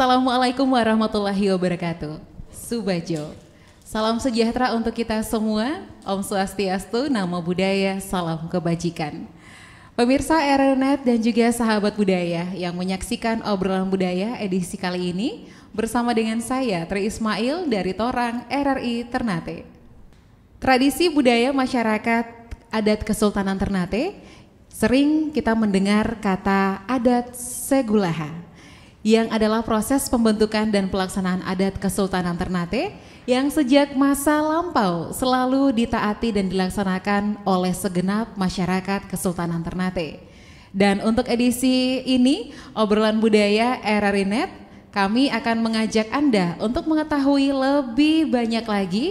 Assalamualaikum warahmatullahi wabarakatuh. Subajo. Salam sejahtera untuk kita semua. Om Swastiastu, Namo Buddhaya, Salam Kebajikan. Pemirsa Aeronet dan juga sahabat budaya yang menyaksikan obrolan budaya edisi kali ini bersama dengan saya Tri Ismail dari Torang RRI Ternate. Tradisi budaya masyarakat adat Kesultanan Ternate sering kita mendengar kata adat segulaha yang adalah proses pembentukan dan pelaksanaan adat Kesultanan Ternate yang sejak masa lampau selalu ditaati dan dilaksanakan oleh segenap masyarakat Kesultanan Ternate. Dan untuk edisi ini, obrolan budaya era Rinet, kami akan mengajak Anda untuk mengetahui lebih banyak lagi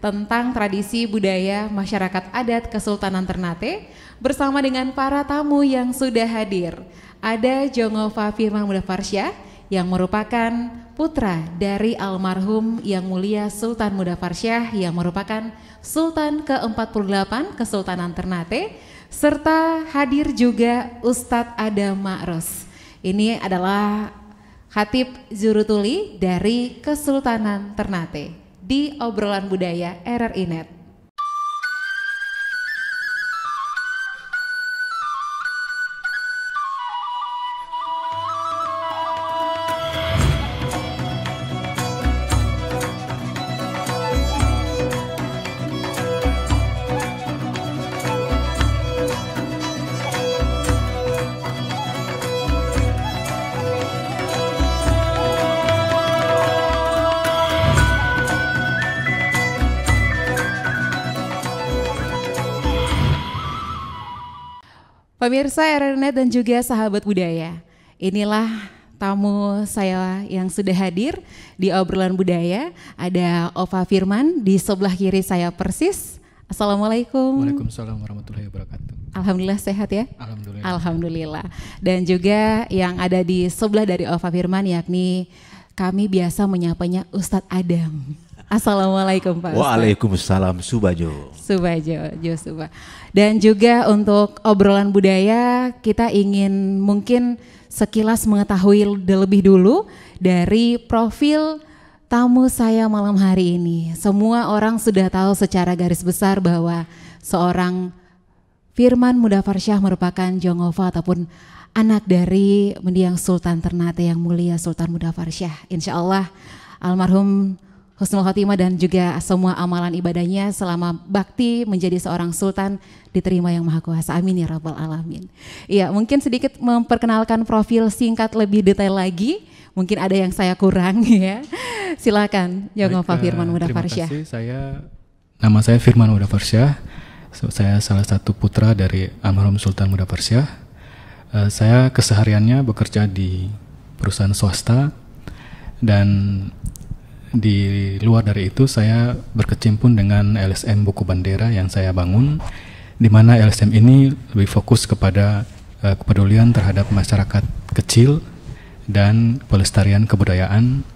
tentang tradisi budaya masyarakat adat Kesultanan Ternate bersama dengan para tamu yang sudah hadir ada Jongova Firman Muda Farsya yang merupakan putra dari almarhum Yang Mulia Sultan Muda Farsyah yang merupakan Sultan ke-48 Kesultanan Ternate serta hadir juga Ustadz Adam Ma'ros. Ini adalah Hatib Zurutuli dari Kesultanan Ternate di obrolan budaya RRI Net. Pemirsa RRNet dan juga sahabat budaya, inilah tamu saya yang sudah hadir di obrolan budaya. Ada Ova Firman di sebelah kiri saya persis. Assalamualaikum. Waalaikumsalam warahmatullahi wabarakatuh. Alhamdulillah sehat ya. Alhamdulillah. Alhamdulillah. Dan juga yang ada di sebelah dari Ova Firman yakni kami biasa menyapanya Ustadz Adam. Assalamualaikum Pak Ustaz. Waalaikumsalam Subajo. Subajo, Jo Suba. Dan juga untuk obrolan budaya kita ingin mungkin sekilas mengetahui lebih dulu dari profil tamu saya malam hari ini. Semua orang sudah tahu secara garis besar bahwa seorang Firman Mudafar Syah merupakan Jongova ataupun anak dari mendiang Sultan Ternate yang mulia Sultan Mudafar Syah. Insya Allah almarhum husnul khotimah dan juga semua amalan ibadahnya selama bakti menjadi seorang sultan diterima yang maha kuasa. Amin ya rabbal alamin. Iya, mungkin sedikit memperkenalkan profil singkat lebih detail lagi. Mungkin ada yang saya kurang ya. Silakan Ya, Firman eh, Muda Farsyah. Terima kasih. Saya nama saya Firman Muda Farsyah. Saya salah satu putra dari almarhum Sultan Muda Persia. Eh, saya kesehariannya bekerja di perusahaan swasta dan di luar dari itu saya berkecimpung dengan LSM Buku Bendera yang saya bangun di mana LSM ini lebih fokus kepada uh, kepedulian terhadap masyarakat kecil dan pelestarian kebudayaan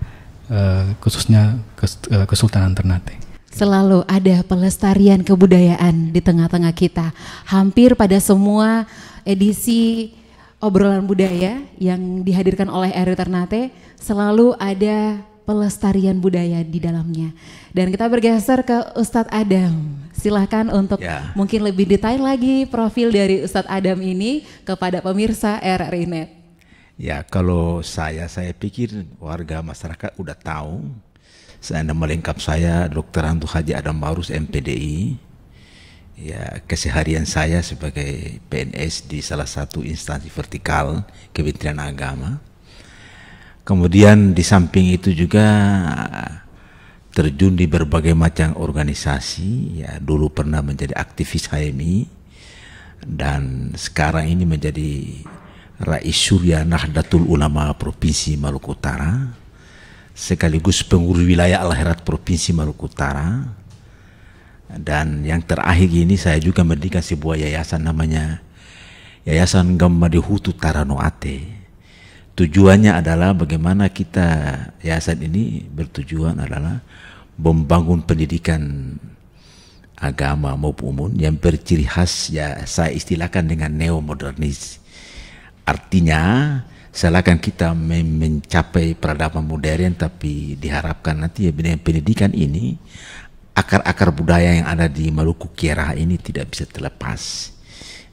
uh, khususnya kes, uh, Kesultanan Ternate selalu ada pelestarian kebudayaan di tengah-tengah kita. Hampir pada semua edisi obrolan budaya yang dihadirkan oleh Eri Ternate selalu ada pelestarian budaya di dalamnya. Dan kita bergeser ke Ustadz Adam. Silahkan untuk ya. mungkin lebih detail lagi profil dari Ustadz Adam ini kepada pemirsa RRI Net. Ya kalau saya, saya pikir warga masyarakat udah tahu. Saya melengkap saya Dr. Antu Haji Adam Barus MPDI ya keseharian saya sebagai PNS di salah satu instansi vertikal Kementerian Agama Kemudian di samping itu juga terjun di berbagai macam organisasi. Ya, dulu pernah menjadi aktivis HMI dan sekarang ini menjadi Rais Surya Nahdlatul Ulama Provinsi Maluku Utara sekaligus pengurus wilayah Al-Herat Provinsi Maluku Utara. Dan yang terakhir ini saya juga mendirikan sebuah yayasan namanya Yayasan Gambari Hutu Tarano Ate tujuannya adalah bagaimana kita yayasan ini bertujuan adalah membangun pendidikan agama maupun umum yang berciri khas ya saya istilahkan dengan neo modernis Artinya silakan kita mencapai peradaban modern tapi diharapkan nanti ya dengan pendidikan ini akar-akar budaya yang ada di Maluku Kiara ini tidak bisa terlepas.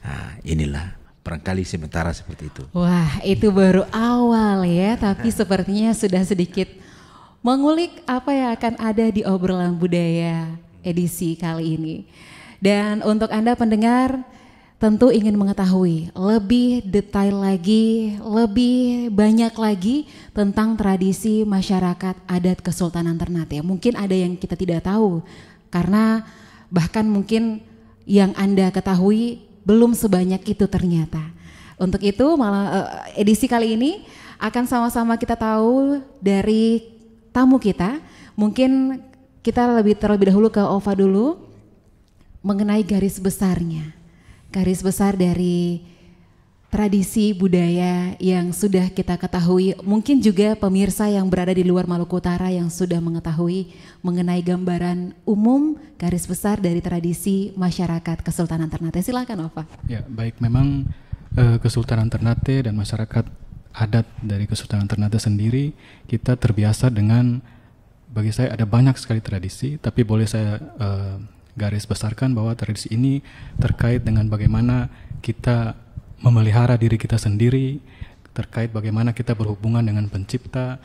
Nah, inilah Barangkali sementara seperti itu. Wah, itu baru awal ya, tapi sepertinya sudah sedikit mengulik apa yang akan ada di obrolan budaya edisi kali ini. Dan untuk Anda pendengar tentu ingin mengetahui lebih detail lagi, lebih banyak lagi tentang tradisi masyarakat adat Kesultanan Ternate. Mungkin ada yang kita tidak tahu karena bahkan mungkin yang Anda ketahui belum sebanyak itu ternyata. Untuk itu malah eh, uh, edisi kali ini akan sama-sama kita tahu dari tamu kita. Mungkin kita lebih terlebih dahulu ke Ova dulu mengenai garis besarnya. Garis besar dari tradisi budaya yang sudah kita ketahui. Mungkin juga pemirsa yang berada di luar Maluku Utara yang sudah mengetahui mengenai gambaran umum garis besar dari tradisi masyarakat Kesultanan Ternate. Silakan Ova. Ya, baik memang eh, Kesultanan Ternate dan masyarakat adat dari Kesultanan Ternate sendiri kita terbiasa dengan bagi saya ada banyak sekali tradisi, tapi boleh saya eh, garis besarkan bahwa tradisi ini terkait dengan bagaimana kita memelihara diri kita sendiri terkait bagaimana kita berhubungan dengan pencipta,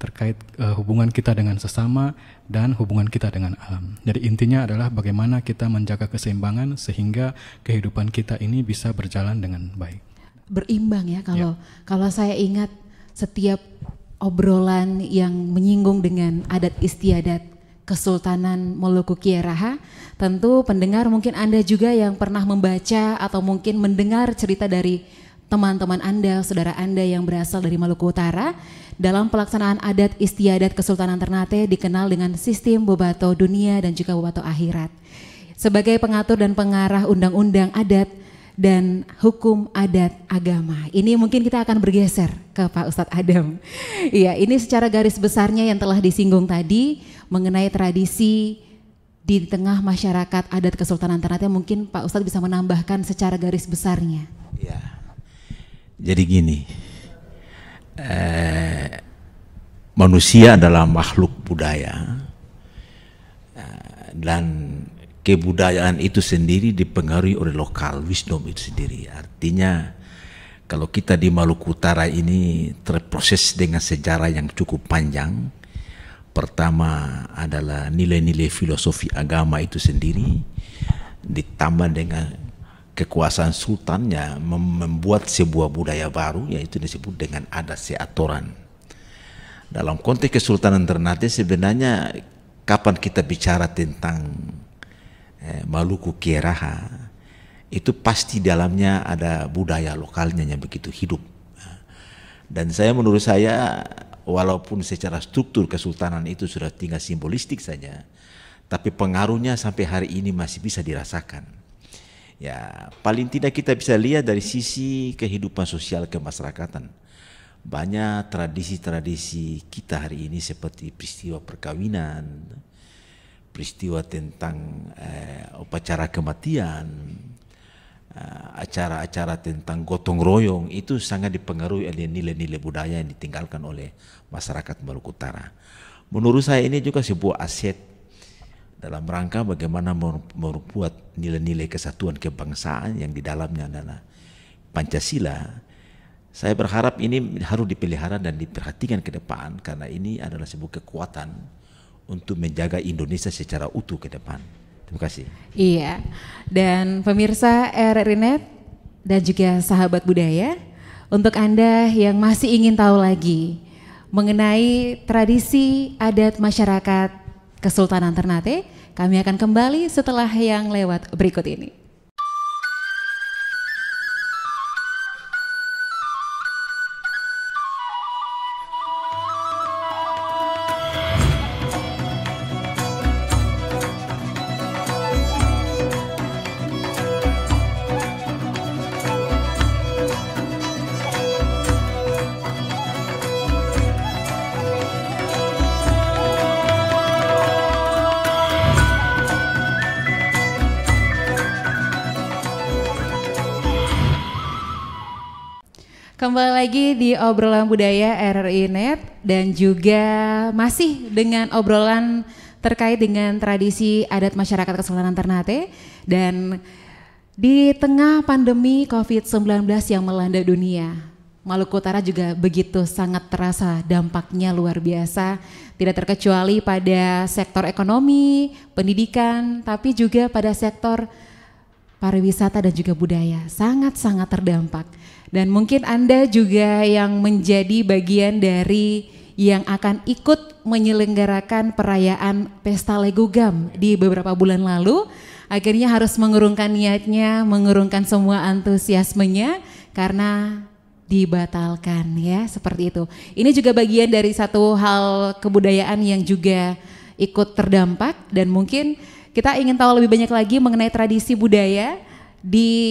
terkait uh, hubungan kita dengan sesama dan hubungan kita dengan alam. Jadi intinya adalah bagaimana kita menjaga keseimbangan sehingga kehidupan kita ini bisa berjalan dengan baik. Berimbang ya kalau ya. kalau saya ingat setiap obrolan yang menyinggung dengan adat istiadat Kesultanan Maluku Kieraha. Tentu pendengar mungkin Anda juga yang pernah membaca atau mungkin mendengar cerita dari teman-teman Anda, saudara Anda yang berasal dari Maluku Utara. Dalam pelaksanaan adat istiadat Kesultanan Ternate dikenal dengan sistem bobato dunia dan juga bobato akhirat. Sebagai pengatur dan pengarah undang-undang adat, dan hukum adat agama. Ini mungkin kita akan bergeser ke Pak Ustadz Adam. Iya, ini secara garis besarnya yang telah disinggung tadi mengenai tradisi di tengah masyarakat adat Kesultanan Ternate mungkin Pak Ustadz bisa menambahkan secara garis besarnya. Ya, jadi gini, eh, manusia adalah makhluk budaya eh, dan kebudayaan itu sendiri dipengaruhi oleh lokal wisdom itu sendiri. Artinya kalau kita di Maluku Utara ini terproses dengan sejarah yang cukup panjang. Pertama adalah nilai-nilai filosofi agama itu sendiri ditambah dengan kekuasaan sultannya membuat sebuah budaya baru yaitu disebut dengan adat seatoran. Dalam konteks Kesultanan Ternate sebenarnya kapan kita bicara tentang Eh, Maluku Kieraha itu pasti dalamnya ada budaya lokalnya yang begitu hidup. Dan saya menurut saya walaupun secara struktur kesultanan itu sudah tinggal simbolistik saja, tapi pengaruhnya sampai hari ini masih bisa dirasakan. Ya, paling tidak kita bisa lihat dari sisi kehidupan sosial kemasyarakatan. Banyak tradisi-tradisi kita hari ini seperti peristiwa perkawinan, peristiwa tentang eh, upacara kematian, eh, acara-acara tentang gotong royong itu sangat dipengaruhi oleh nilai-nilai budaya yang ditinggalkan oleh masyarakat Maluku Utara. Menurut saya ini juga sebuah aset dalam rangka bagaimana membuat nilai-nilai kesatuan kebangsaan yang di dalamnya adalah Pancasila. Saya berharap ini harus dipelihara dan diperhatikan ke depan karena ini adalah sebuah kekuatan untuk menjaga Indonesia secara utuh ke depan. Terima kasih. Iya, dan pemirsa Rinet dan juga sahabat budaya, untuk Anda yang masih ingin tahu lagi mengenai tradisi adat masyarakat Kesultanan Ternate, kami akan kembali setelah yang lewat berikut ini. Kembali lagi di obrolan budaya RRI Net dan juga masih dengan obrolan terkait dengan tradisi adat masyarakat Kesultanan Ternate dan di tengah pandemi COVID-19 yang melanda dunia, Maluku Utara juga begitu sangat terasa dampaknya luar biasa, tidak terkecuali pada sektor ekonomi, pendidikan, tapi juga pada sektor pariwisata dan juga budaya, sangat-sangat terdampak. Dan mungkin Anda juga yang menjadi bagian dari yang akan ikut menyelenggarakan perayaan Pesta Legugam di beberapa bulan lalu. Akhirnya harus mengurungkan niatnya, mengurungkan semua antusiasmenya karena dibatalkan ya seperti itu. Ini juga bagian dari satu hal kebudayaan yang juga ikut terdampak dan mungkin kita ingin tahu lebih banyak lagi mengenai tradisi budaya di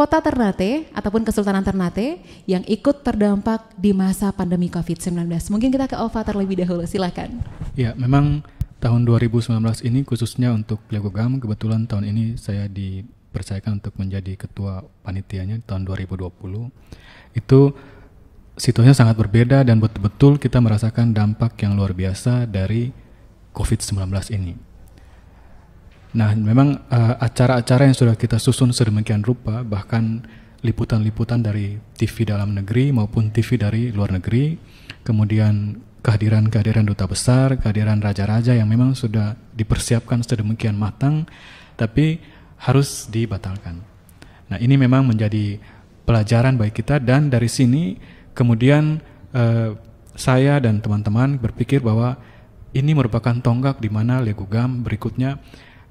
kota Ternate ataupun Kesultanan Ternate yang ikut terdampak di masa pandemi COVID-19. Mungkin kita ke Ova terlebih dahulu, silakan. Ya, memang tahun 2019 ini khususnya untuk Legogam, kebetulan tahun ini saya dipercayakan untuk menjadi ketua panitianya tahun 2020. Itu situasinya sangat berbeda dan betul-betul kita merasakan dampak yang luar biasa dari COVID-19 ini Nah, memang eh, acara-acara uh, yang sudah kita susun sedemikian rupa, bahkan liputan-liputan dari TV dalam negeri maupun TV dari luar negeri, kemudian kehadiran-kehadiran duta besar, kehadiran raja-raja yang memang sudah dipersiapkan sedemikian matang, tapi harus dibatalkan. Nah, ini memang menjadi pelajaran bagi kita dan dari sini kemudian uh, saya dan teman-teman berpikir bahwa ini merupakan tonggak di mana Legugam berikutnya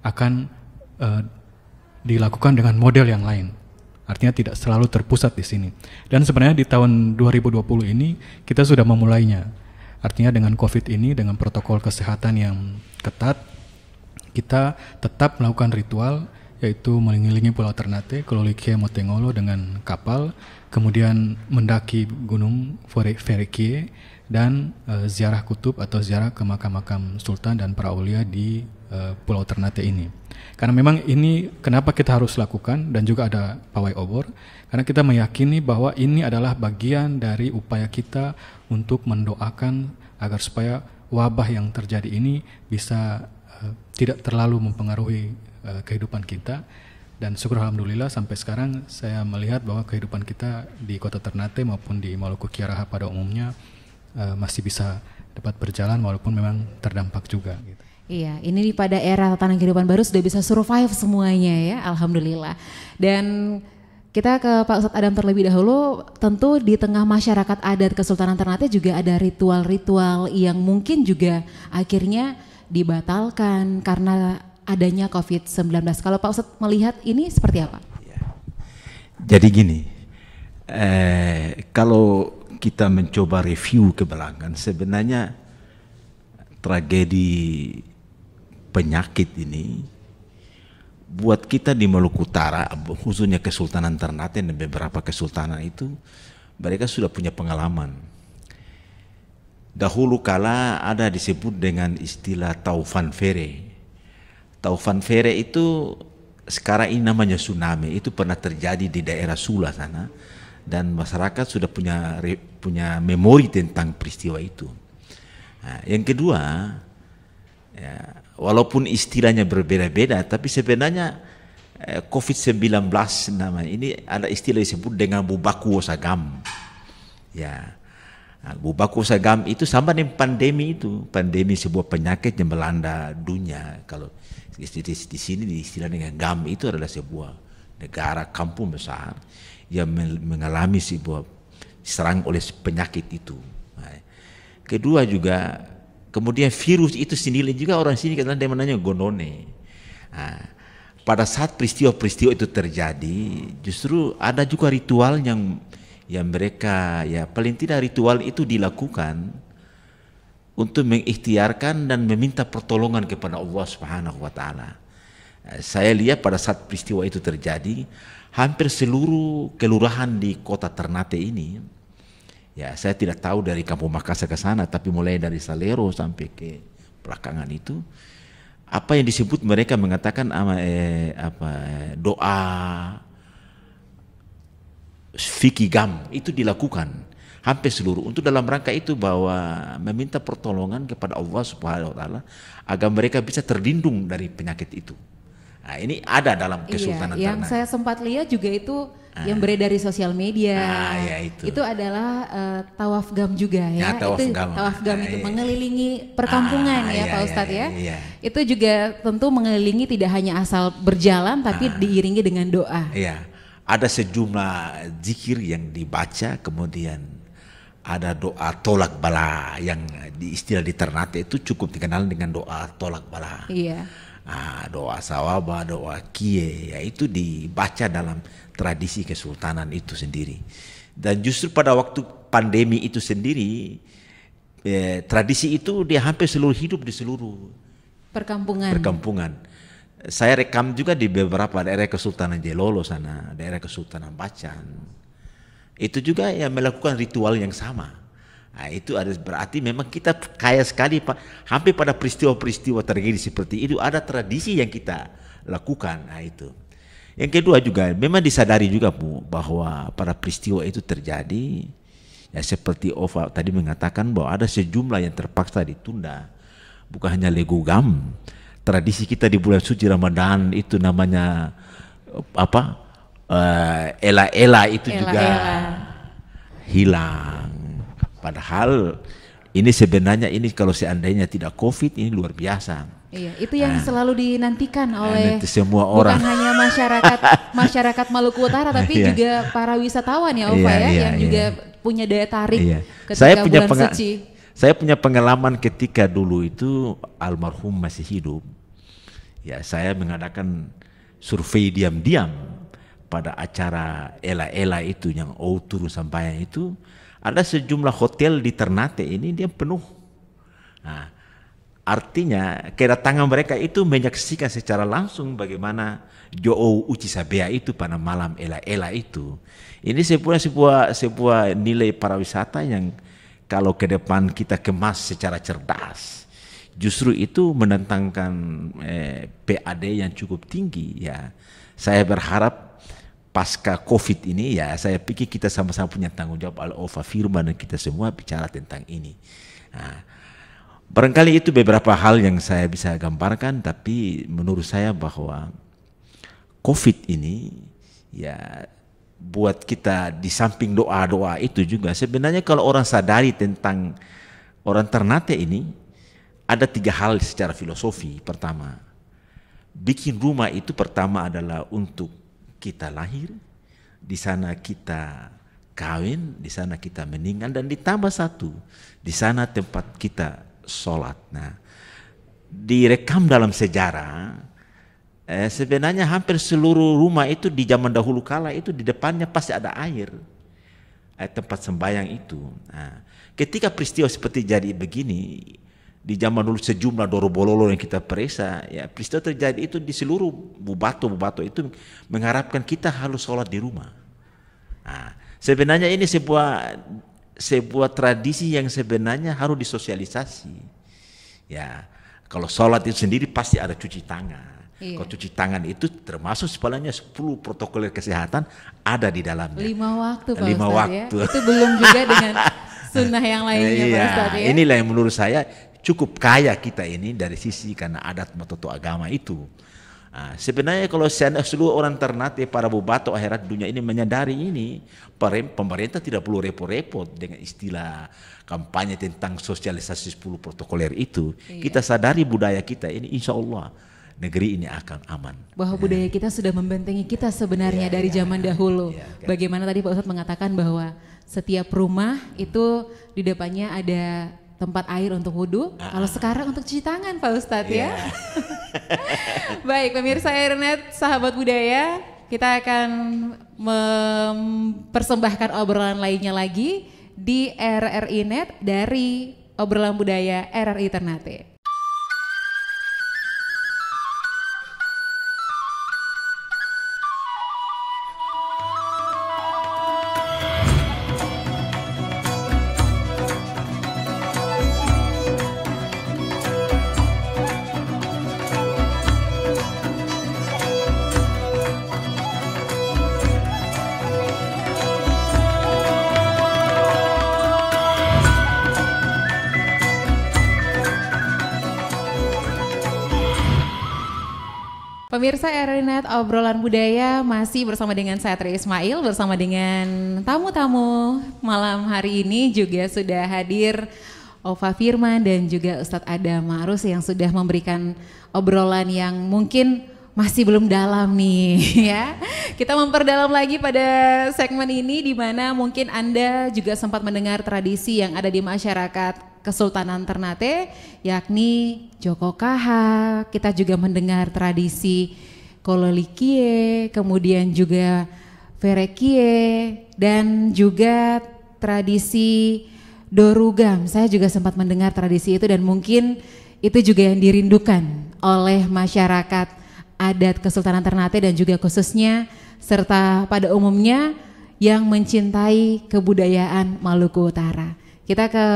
akan uh, dilakukan dengan model yang lain. Artinya tidak selalu terpusat di sini. Dan sebenarnya di tahun 2020 ini kita sudah memulainya. Artinya dengan COVID ini, dengan protokol kesehatan yang ketat, kita tetap melakukan ritual yaitu mengelilingi Pulau Ternate, Kelolikie Motengolo dengan kapal, kemudian mendaki Gunung Verikie dan e, ziarah kutub atau ziarah ke makam-makam sultan dan para ulia di Eh, pulau Ternate ini. Karena memang ini kenapa kita harus lakukan dan juga ada pawai obor karena kita meyakini bahwa ini adalah bagian dari upaya kita untuk mendoakan agar supaya wabah yang terjadi ini bisa eh, tidak terlalu mempengaruhi eh, kehidupan kita dan syukur alhamdulillah sampai sekarang saya melihat bahwa kehidupan kita di Kota Ternate maupun di Maluku Kiaraha pada umumnya masih bisa dapat berjalan walaupun memang terdampak juga gitu. Iya, ini pada era tatanan kehidupan baru sudah bisa survive semuanya ya, alhamdulillah. Dan kita ke Pak Ustadz Adam terlebih dahulu, tentu di tengah masyarakat adat Kesultanan Ternate juga ada ritual-ritual yang mungkin juga akhirnya dibatalkan karena adanya COVID-19. Kalau Pak Ustadz melihat ini seperti apa? Iya. Jadi gini, eh, kalau kita mencoba review ke sebenarnya tragedi penyakit ini buat kita di Maluku Utara khususnya Kesultanan Ternate dan beberapa kesultanan itu mereka sudah punya pengalaman dahulu kala ada disebut dengan istilah Taufan Fere Taufan Fere itu sekarang ini namanya tsunami itu pernah terjadi di daerah Sula sana dan masyarakat sudah punya punya memori tentang peristiwa itu. Nah, yang kedua, ya, Walaupun istilahnya berbeda-beda, tapi sebenarnya eh, COVID-19 nama ini ada istilah disebut dengan bubaku osagam. Ya, nah, bubaku osagam itu sama dengan pandemi itu, pandemi sebuah penyakit yang melanda dunia. Kalau di, di, di sini di istilah dengan gam itu adalah sebuah negara kampung besar yang mengalami sebuah serang oleh penyakit itu. Nah, kedua juga Kemudian virus itu sendiri juga orang sini kata dia menanya gonone. Nah, pada saat peristiwa-peristiwa itu terjadi, justru ada juga ritual yang yang mereka ya paling tidak ritual itu dilakukan untuk mengikhtiarkan dan meminta pertolongan kepada Allah Subhanahu wa taala. Eh, saya lihat pada saat peristiwa itu terjadi, hampir seluruh kelurahan di kota Ternate ini Ya, saya tidak tahu dari kampung Makassar ke sana, tapi mulai dari Salero sampai ke belakangan itu apa yang disebut mereka mengatakan ama, eh, apa eh, doa fikigam itu dilakukan hampir seluruh untuk dalam rangka itu bahwa meminta pertolongan kepada Allah Subhanahu wa taala agar mereka bisa terlindung dari penyakit itu. Nah, ini ada dalam iya, kesultanan iya, yang Ternate. saya sempat lihat juga itu ah. yang beredar di sosial media. Ah, ya itu. itu adalah uh, tawaf gam juga ya. ya tawaf itu gam. tawaf gam ah, itu iya. mengelilingi perkampungan ah, ya iya, Pak iya, Ustadz ya. iya, iya, ya. Itu juga tentu mengelilingi tidak hanya asal berjalan tapi ah. diiringi dengan doa. Iya. Ada sejumlah zikir yang dibaca kemudian ada doa tolak bala yang di istilah di Ternate itu cukup dikenal dengan doa tolak bala. Iya. Nah, doa sawaba, doa kie, yaitu dibaca dalam tradisi kesultanan itu sendiri. Dan justru pada waktu pandemi itu sendiri, eh, tradisi itu dia hampir seluruh hidup di seluruh perkampungan. Perkampungan. Saya rekam juga di beberapa daerah Kesultanan Jelolo sana, daerah Kesultanan Bacan. Itu juga yang melakukan ritual yang sama Nah, itu harus berarti memang kita kaya sekali Pak. Hampir pada peristiwa-peristiwa tragedi seperti itu ada tradisi yang kita lakukan. Nah, itu. Yang kedua juga memang disadari juga Bu bahwa pada peristiwa itu terjadi ya seperti Ova tadi mengatakan bahwa ada sejumlah yang terpaksa ditunda. Bukan hanya legogam. Tradisi kita di bulan suci Ramadan itu namanya apa? Eh, ela-ela uh, itu ela -ela. juga hilang Padahal ini sebenarnya ini kalau seandainya tidak COVID ini luar biasa. Iya, itu yang nah, selalu dinantikan nah, oleh semua orang. Bukan hanya masyarakat masyarakat Maluku Utara tapi iya. juga para wisatawan ya Opa iya, ya iya, yang iya. juga punya daya tarik iya. ketika saya punya bulan suci. Saya punya pengalaman ketika dulu itu almarhum masih hidup. Ya, saya mengadakan survei diam-diam pada acara Ela-Ela itu yang O Turun itu ada sejumlah hotel di Ternate ini dia penuh. Nah, artinya kedatangan mereka itu menyaksikan secara langsung bagaimana Joo Ucisabea itu pada malam ela-ela itu. Ini sebuah sebuah sebuah nilai pariwisata yang kalau ke depan kita kemas secara cerdas justru itu menentangkan eh, PAD yang cukup tinggi ya saya berharap pasca COVID ini ya saya pikir kita sama-sama punya tanggung jawab al Ofa Firman dan kita semua bicara tentang ini. Nah, barangkali itu beberapa hal yang saya bisa gambarkan tapi menurut saya bahwa COVID ini ya buat kita di samping doa-doa itu juga sebenarnya kalau orang sadari tentang orang Ternate ini ada tiga hal secara filosofi. Pertama, bikin rumah itu pertama adalah untuk kita lahir, di sana kita kawin, di sana kita meninggal dan ditambah satu, di sana tempat kita sholat. Nah, direkam dalam sejarah, eh, sebenarnya hampir seluruh rumah itu di zaman dahulu kala itu di depannya pasti ada air, eh, tempat sembahyang itu. Nah, ketika peristiwa seperti jadi begini, di zaman dulu sejumlah Dorobololo yang kita periksa ya peristiwa terjadi itu di seluruh bubato bubato itu mengharapkan kita harus sholat di rumah nah, sebenarnya ini sebuah sebuah tradisi yang sebenarnya harus disosialisasi ya kalau sholat itu sendiri pasti ada cuci tangan Iya. Kalau cuci tangan itu termasuk sebenarnya 10 protokol kesehatan ada di dalamnya. Lima waktu Pak Lima Ustaz, ya. waktu. Ya? Itu belum juga dengan sunnah yang lainnya iya. Pak Ustaz, ya? Inilah yang menurut saya cukup kaya kita ini dari sisi karena adat atau agama itu. Nah, sebenarnya kalau seluruh orang ternate para bubato akhirat dunia ini menyadari ini, pemerintah tidak perlu repot-repot dengan istilah kampanye tentang sosialisasi 10 protokoler itu. Iya. Kita sadari budaya kita ini insya Allah negeri ini akan aman. Bahwa ya. budaya kita sudah membentengi kita sebenarnya ya, dari ya, zaman iya. dahulu. Ya, kan. Bagaimana tadi Pak Ustadz mengatakan bahwa setiap rumah itu di depannya ada tempat air untuk wudhu, uh-huh. kalau ah. sekarang untuk cuci tangan Pak Ustadz yeah. ya. Iya. Baik pemirsa Airnet, sahabat budaya, kita akan mempersembahkan obrolan lainnya lagi di RRI Net dari obrolan budaya RRI Ternate. Pemirsa Erinet obrolan budaya masih bersama dengan saya Tri Ismail bersama dengan tamu-tamu malam hari ini juga sudah hadir Ova Firman dan juga Ustadz Adam Marus yang sudah memberikan obrolan yang mungkin masih belum dalam nih ya. Kita memperdalam lagi pada segmen ini di mana mungkin Anda juga sempat mendengar tradisi yang ada di masyarakat Kesultanan Ternate yakni Joko Kaha. Kita juga mendengar tradisi Kololikie, kemudian juga Verekie dan juga tradisi Dorugam. Saya juga sempat mendengar tradisi itu dan mungkin itu juga yang dirindukan oleh masyarakat adat Kesultanan Ternate dan juga khususnya serta pada umumnya yang mencintai kebudayaan Maluku Utara. Kita ke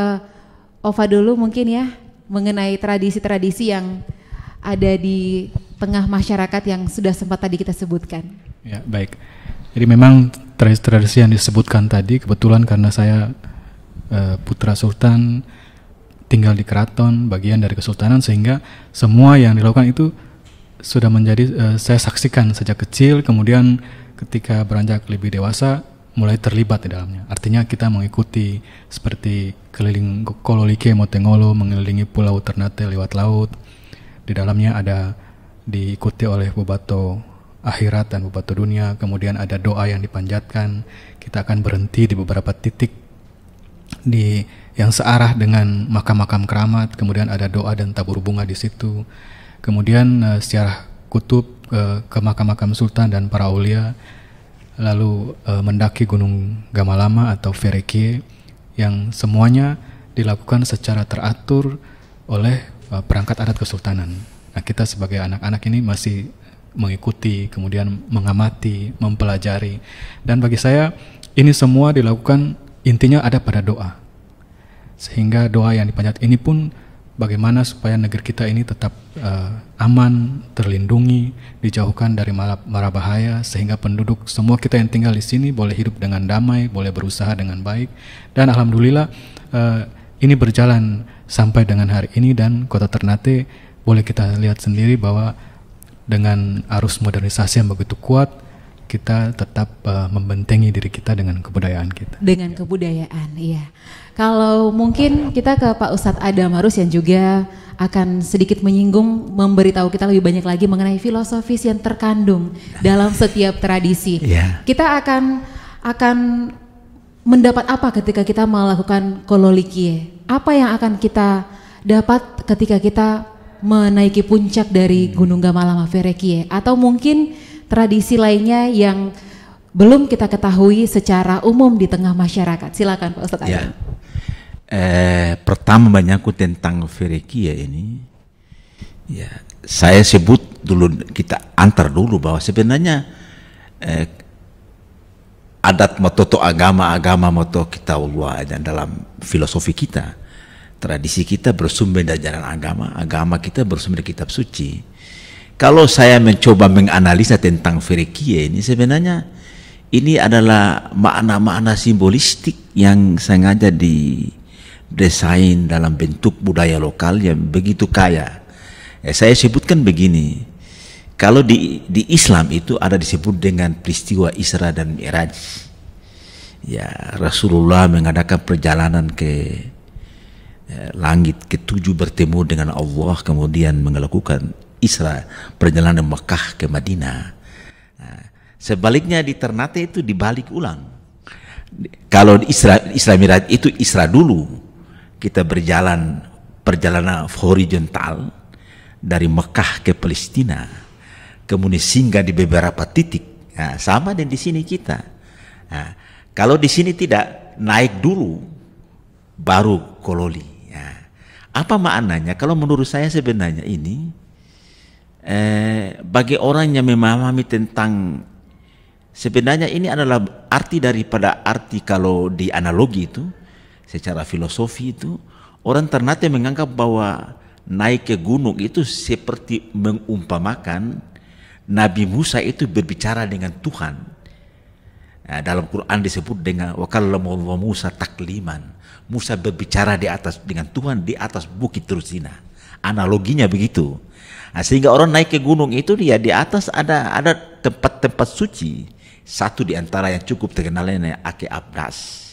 Ova dulu mungkin ya mengenai tradisi-tradisi yang ada di tengah masyarakat yang sudah sempat tadi kita sebutkan. Ya, baik. Jadi memang tradisi-tradisi yang disebutkan tadi kebetulan karena saya eh, putra sultan tinggal di keraton bagian dari kesultanan sehingga semua yang dilakukan itu sudah menjadi eh, saya saksikan sejak kecil kemudian ketika beranjak lebih dewasa mulai terlibat di dalamnya. Artinya kita mengikuti seperti keliling Kololike Motengolo mengelilingi Pulau Ternate lewat laut. Di dalamnya ada diikuti oleh Bobato akhirat dan Bobato dunia. Kemudian ada doa yang dipanjatkan. Kita akan berhenti di beberapa titik di yang searah dengan makam-makam keramat. Kemudian ada doa dan tabur bunga di situ. Kemudian eh, secara kutub eh, ke makam-makam sultan dan para ulia lalu e, mendaki Gunung Gamalama atau Vereke yang semuanya dilakukan secara teratur oleh e, perangkat adat kesultanan. Nah, kita sebagai anak-anak ini masih mengikuti, kemudian mengamati, mempelajari. Dan bagi saya ini semua dilakukan intinya ada pada doa. Sehingga doa yang dipanjat ini pun bagaimana supaya negeri kita ini tetap uh, aman, terlindungi, dijauhkan dari mara bahaya sehingga penduduk semua kita yang tinggal di sini boleh hidup dengan damai, boleh berusaha dengan baik dan alhamdulillah uh, ini berjalan sampai dengan hari ini dan Kota Ternate boleh kita lihat sendiri bahwa dengan arus modernisasi yang begitu kuat kita tetap uh, membentengi diri kita dengan kebudayaan kita. Dengan kebudayaan, iya. Kalau mungkin kita ke Pak Ustadz Harus yang juga akan sedikit menyinggung memberitahu kita lebih banyak lagi mengenai filosofis yang terkandung dalam setiap tradisi. Yeah. Kita akan akan mendapat apa ketika kita melakukan kololikie? Apa yang akan kita dapat ketika kita menaiki puncak dari hmm. Gunung Gamalama Ferekie atau mungkin tradisi lainnya yang belum kita ketahui secara umum di tengah masyarakat. Silakan Pak Ustadz. Yeah eh, pertama banyakku tentang Ferekia ini, ya saya sebut dulu kita antar dulu bahwa sebenarnya eh, adat mototo agama-agama moto kita Allah dan dalam filosofi kita, tradisi kita bersumber dari jalan agama, agama kita bersumber dari kitab suci. Kalau saya mencoba menganalisa tentang Ferekia ini sebenarnya ini adalah makna-makna simbolistik yang sengaja di desain dalam bentuk budaya lokal yang begitu kaya. Eh, saya sebutkan begini, kalau di, di Islam itu ada disebut dengan peristiwa Isra dan Mi'raj. Ya, Rasulullah mengadakan perjalanan ke ya, langit ketujuh bertemu dengan Allah kemudian melakukan Isra perjalanan Mekah ke Madinah. Nah, sebaliknya di Ternate itu dibalik ulang. Kalau Isra, Isra Miraj itu Isra dulu, kita berjalan perjalanan horizontal dari Mekah ke Palestina, kemudian singgah di beberapa titik. Nah, sama dengan di sini kita. Nah, kalau di sini tidak naik dulu, baru kololi. Nah, apa maknanya? Kalau menurut saya sebenarnya ini eh, bagi orang yang memahami tentang sebenarnya ini adalah arti daripada arti kalau di analogi itu secara filosofi itu orang Ternate menganggap bahwa naik ke gunung itu seperti mengumpamakan Nabi Musa itu berbicara dengan Tuhan. Nah, dalam Quran disebut dengan wakallamallahu Musa takliman. Musa berbicara di atas dengan Tuhan di atas bukit Tursina. Analoginya begitu. Nah, sehingga orang naik ke gunung itu dia di atas ada ada tempat-tempat suci. Satu di antara yang cukup terkenalnya Ake Abdas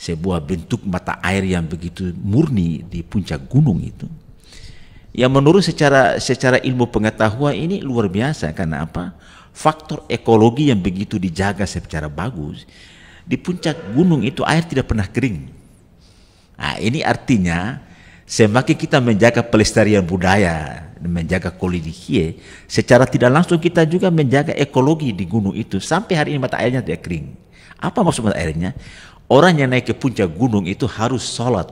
sebuah bentuk mata air yang begitu murni di puncak gunung itu yang menurut secara secara ilmu pengetahuan ini luar biasa karena apa faktor ekologi yang begitu dijaga secara bagus di puncak gunung itu air tidak pernah kering nah, ini artinya semakin kita menjaga pelestarian budaya menjaga kolidikie secara tidak langsung kita juga menjaga ekologi di gunung itu sampai hari ini mata airnya tidak kering apa maksud mata airnya Orang yang naik ke puncak gunung itu harus sholat.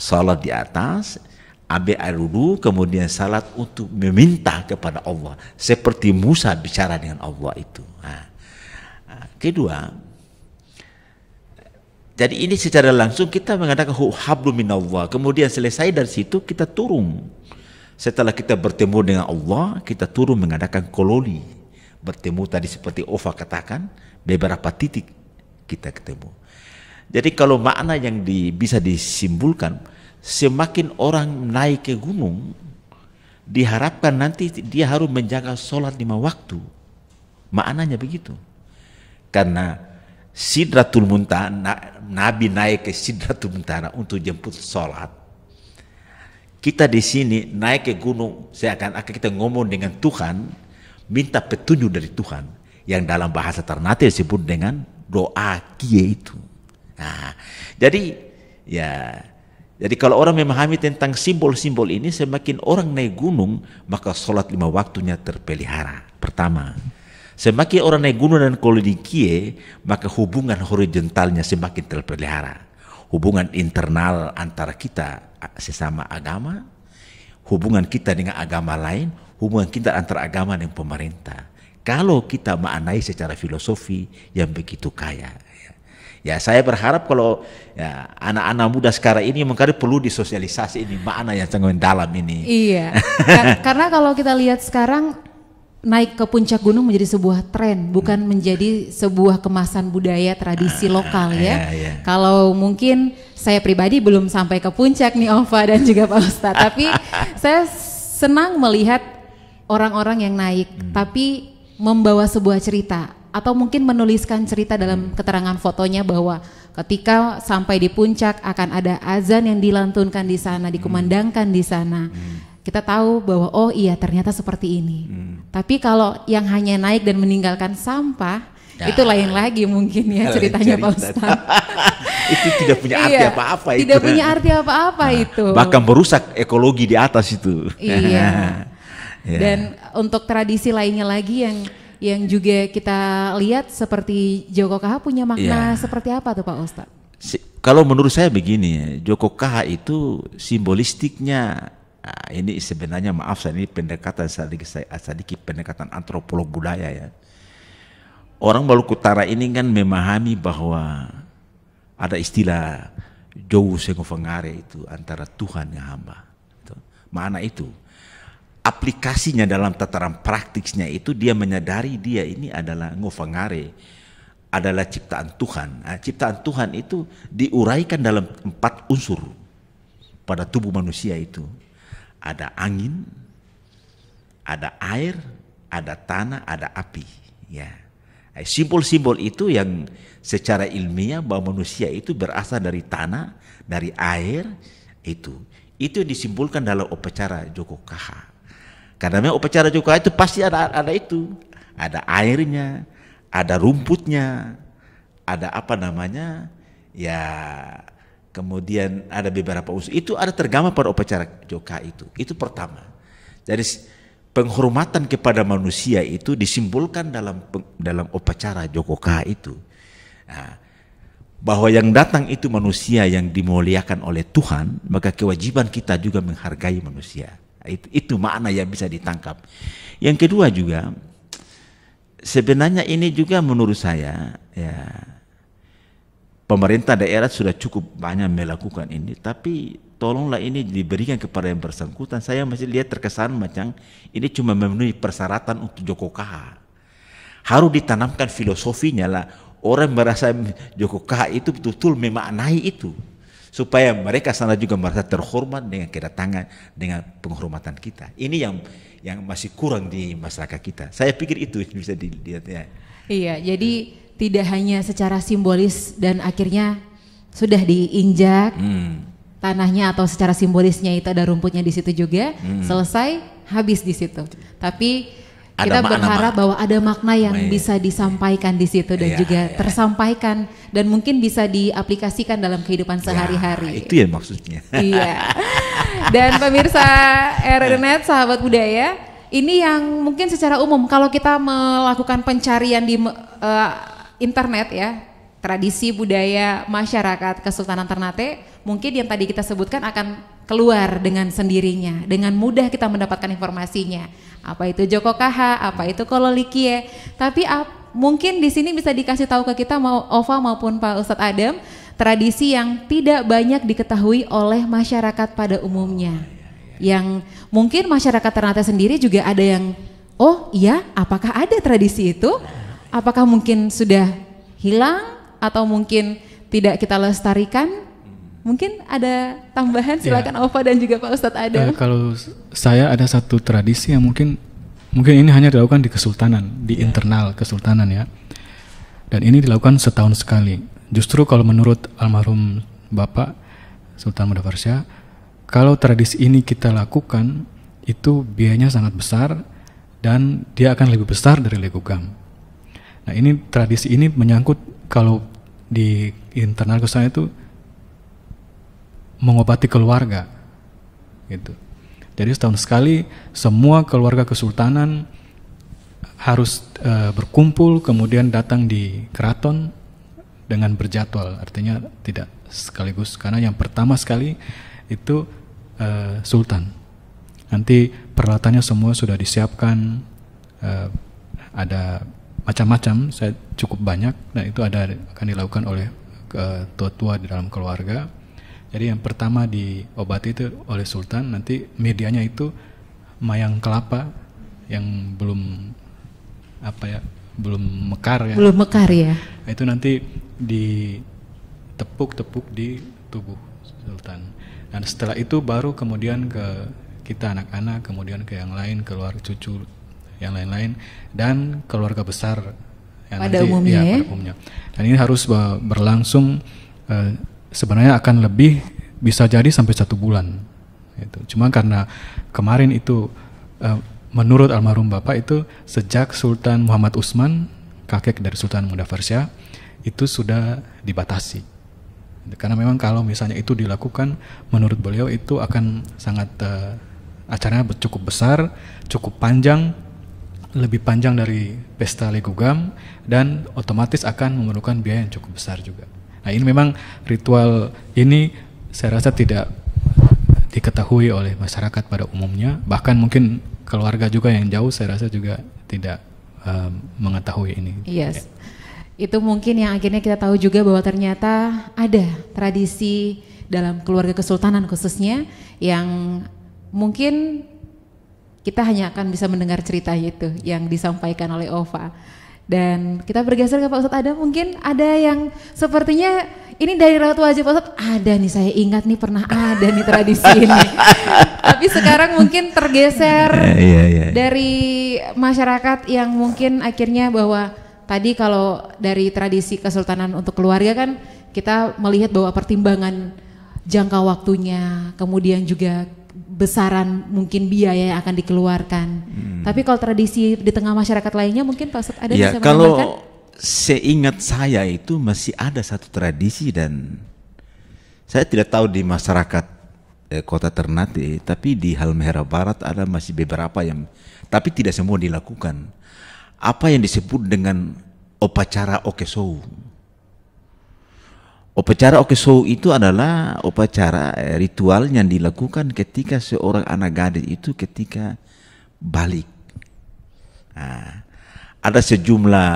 Sholat di atas, ambil air wudhu, kemudian sholat untuk meminta kepada Allah. Seperti Musa bicara dengan Allah itu. Nah. Kedua, jadi ini secara langsung kita mengadakan hablu minallah. Kemudian selesai dari situ kita turun. Setelah kita bertemu dengan Allah, kita turun mengadakan koloni. Bertemu tadi seperti Ova katakan, beberapa titik kita ketemu. Jadi kalau makna yang di, bisa disimpulkan, semakin orang naik ke gunung, diharapkan nanti dia harus menjaga sholat lima waktu. Maknanya begitu. Karena sidratul na, Nabi naik ke sidratul muntaha untuk jemput sholat. Kita di sini naik ke gunung, saya akan akan kita ngomong dengan Tuhan, minta petunjuk dari Tuhan. Yang dalam bahasa Ternate disebut dengan doa kia itu. Nah, jadi ya jadi kalau orang memahami tentang simbol-simbol ini semakin orang naik gunung maka sholat lima waktunya terpelihara. Pertama, semakin orang naik gunung dan kalau di kie maka hubungan horizontalnya semakin terpelihara. Hubungan internal antara kita sesama agama, hubungan kita dengan agama lain, hubungan kita antara agama dengan pemerintah kalau kita maknai secara filosofi yang begitu kaya. Ya, ya saya berharap kalau anak ya, anak-anak muda sekarang ini mungkin perlu disosialisasi ini makna yang sangat dalam ini. Iya. karena kalau kita lihat sekarang naik ke puncak gunung menjadi sebuah tren, bukan hmm. menjadi sebuah kemasan budaya tradisi ah, lokal ya. Iya, iya. Kalau mungkin saya pribadi belum sampai ke puncak nih Ova dan juga Pak Ustadz, tapi saya senang melihat orang-orang yang naik, hmm. tapi membawa sebuah cerita atau mungkin menuliskan cerita dalam hmm. keterangan fotonya bahwa ketika sampai di puncak akan ada azan yang dilantunkan di sana, hmm. dikumandangkan di sana. Hmm. Kita tahu bahwa oh iya ternyata seperti ini. Tapi kalau yang hanya naik dan meninggalkan sampah nah, itu lain lagi mungkin ya ceritanya cerita. Pak Ustaz. itu tidak punya arti apa iya. apa-apa itu. Tidak punya arti apa-apa nah, itu. Bahkan merusak ekologi di atas itu. Iya. Yeah. Dan untuk tradisi lainnya lagi yang yang juga kita lihat seperti Joko Kaha punya makna yeah. seperti apa tuh Pak Ustadz? Si, kalau menurut saya begini, Joko Kaha itu simbolistiknya nah, ini sebenarnya maaf saya ini pendekatan sedikit saya sedikit pendekatan antropolog budaya ya. Orang Maluku Utara ini kan memahami bahwa ada istilah jauh sengofengare itu antara Tuhan dan hamba. Gitu. mana itu? aplikasinya dalam tataran praktiknya itu dia menyadari dia ini adalah ngofangare adalah ciptaan Tuhan. Nah, ciptaan Tuhan itu diuraikan dalam empat unsur pada tubuh manusia itu. Ada angin, ada air, ada tanah, ada api. Ya. Nah, simbol-simbol itu yang secara ilmiah bahwa manusia itu berasal dari tanah, dari air itu. Itu yang dalam upacara Joko Kaha karena memang upacara cukai itu pasti ada ada itu, ada airnya, ada rumputnya, ada apa namanya? Ya kemudian ada beberapa unsur itu ada tergama pada upacara joka itu itu pertama jadi penghormatan kepada manusia itu disimpulkan dalam dalam upacara jokoka itu nah, bahwa yang datang itu manusia yang dimuliakan oleh Tuhan maka kewajiban kita juga menghargai manusia itu, itu makna yang bisa ditangkap. Yang kedua juga sebenarnya ini juga menurut saya ya pemerintah daerah sudah cukup banyak melakukan ini tapi tolonglah ini diberikan kepada yang bersangkutan. Saya masih lihat terkesan macam ini cuma memenuhi persyaratan untuk Joko Kaha. Harus ditanamkan filosofinya lah. Orang merasa Joko Kaha itu betul-betul memaknai itu supaya mereka sana juga merasa terhormat dengan kedatangan dengan penghormatan kita. Ini yang yang masih kurang di masyarakat kita. Saya pikir itu bisa dilihat ya. Iya, jadi hmm. tidak hanya secara simbolis dan akhirnya sudah diinjak hmm. tanahnya atau secara simbolisnya itu ada rumputnya di situ juga, hmm. selesai habis di situ. Tapi ada kita makna, berharap bahwa ada makna yang bisa disampaikan di situ dan ya, juga ya. tersampaikan dan mungkin bisa diaplikasikan dalam kehidupan ya, sehari-hari. itu ya maksudnya. Iya. Dan pemirsa internet ya. sahabat budaya, ini yang mungkin secara umum kalau kita melakukan pencarian di uh, internet ya, tradisi budaya masyarakat Kesultanan Ternate, mungkin yang tadi kita sebutkan akan keluar dengan sendirinya. Dengan mudah kita mendapatkan informasinya. Apa itu Joko Kaha, apa itu Kololikie. Tapi ap, mungkin di sini bisa dikasih tahu ke kita mau Ova maupun Pak Ustadz Adam tradisi yang tidak banyak diketahui oleh masyarakat pada umumnya. Iya, iya, iya. Yang mungkin masyarakat Ternate sendiri juga ada yang oh iya apakah ada tradisi itu? Apakah mungkin sudah hilang atau mungkin tidak kita lestarikan Mungkin ada tambahan iya. silakan yeah. Ova dan juga Pak Ustadz eh, ada. Uh, kalau saya ada satu tradisi yang mungkin mungkin ini hanya dilakukan di kesultanan, di yeah. internal kesultanan ya. Dan ini dilakukan setahun sekali. Justru kalau menurut almarhum Bapak Sultan Muda kalau tradisi ini kita lakukan itu biayanya sangat besar dan dia akan lebih besar dari legogam Nah, ini tradisi ini menyangkut kalau di internal kesultanan itu mengobati keluarga gitu jadi setahun sekali semua keluarga kesultanan harus e, berkumpul kemudian datang di keraton dengan berjadwal artinya tidak sekaligus karena yang pertama sekali itu e, sultan nanti peralatannya semua sudah disiapkan e, ada macam-macam saya cukup banyak nah itu ada akan dilakukan oleh tua-tua di dalam keluarga jadi yang pertama diobati itu oleh sultan, nanti medianya itu mayang kelapa yang belum apa ya, belum mekar ya. Belum mekar ya. Itu nanti ditepuk-tepuk di tubuh sultan. Dan setelah itu baru kemudian ke kita anak-anak, kemudian ke yang lain, keluar cucu, yang lain-lain dan keluarga besar yang pada nanti, ya, umumnya ya, Pada umumnya. Dan ini harus berlangsung eh, sebenarnya akan lebih bisa jadi sampai satu bulan. Itu. Cuma karena kemarin itu uh, menurut almarhum bapak itu sejak Sultan Muhammad Usman kakek dari Sultan Muda Persia itu sudah dibatasi. Karena memang kalau misalnya itu dilakukan menurut beliau itu akan sangat uh, acaranya cukup besar, cukup panjang, lebih panjang dari pesta legugam dan otomatis akan memerlukan biaya yang cukup besar juga. Nah ini memang ritual ini saya rasa tidak diketahui oleh masyarakat pada umumnya, bahkan mungkin keluarga juga yang jauh saya rasa juga tidak um, mengetahui ini. Yes. Ya. Itu mungkin yang akhirnya kita tahu juga bahwa ternyata ada tradisi dalam keluarga kesultanan khususnya yang mungkin kita hanya akan bisa mendengar cerita itu yang disampaikan oleh Ova. Dan kita bergeser ke Pak Ustadz ada mungkin ada yang sepertinya ini dari rawat wajah Pak Ustadz, ada nih saya ingat nih pernah ada nih tradisi ini. Tapi sekarang mungkin tergeser yeah, yeah, yeah. dari masyarakat yang mungkin akhirnya bahwa tadi kalau dari tradisi kesultanan untuk keluarga kan kita melihat bahwa pertimbangan jangka waktunya, kemudian juga besaran mungkin biaya yang akan dikeluarkan. Hmm. Tapi kalau tradisi di tengah masyarakat lainnya mungkin Pak Ustadz ada ya, bisa kalau seingat saya itu masih ada satu tradisi dan saya tidak tahu di masyarakat eh, kota Ternate, tapi di Halmahera Barat ada masih beberapa yang, tapi tidak semua dilakukan. Apa yang disebut dengan upacara okesou. Upacara Okeso itu adalah upacara eh, ritual yang dilakukan ketika seorang anak gadis itu ketika balik. Nah, ada sejumlah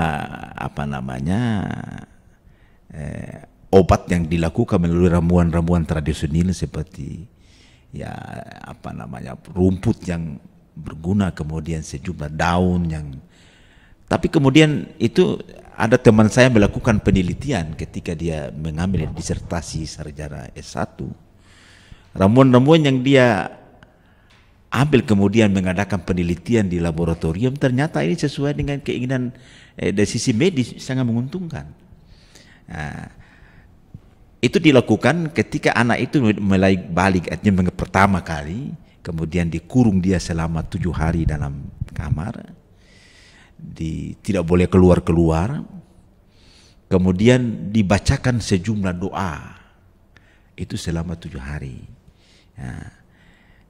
apa namanya eh, obat yang dilakukan melalui ramuan-ramuan tradisional seperti ya apa namanya rumput yang berguna kemudian sejumlah daun yang tapi kemudian itu ada teman saya melakukan penelitian ketika dia mengambil disertasi sarjana S1. Ramuan-ramuan yang dia ambil kemudian mengadakan penelitian di laboratorium ternyata ini sesuai dengan keinginan eh, dari sisi medis sangat menguntungkan. Nah, itu dilakukan ketika anak itu mulai balik artinya pertama kali kemudian dikurung dia selama tujuh hari dalam kamar di tidak boleh keluar-keluar. Kemudian dibacakan sejumlah doa. Itu selama tujuh hari. Ya.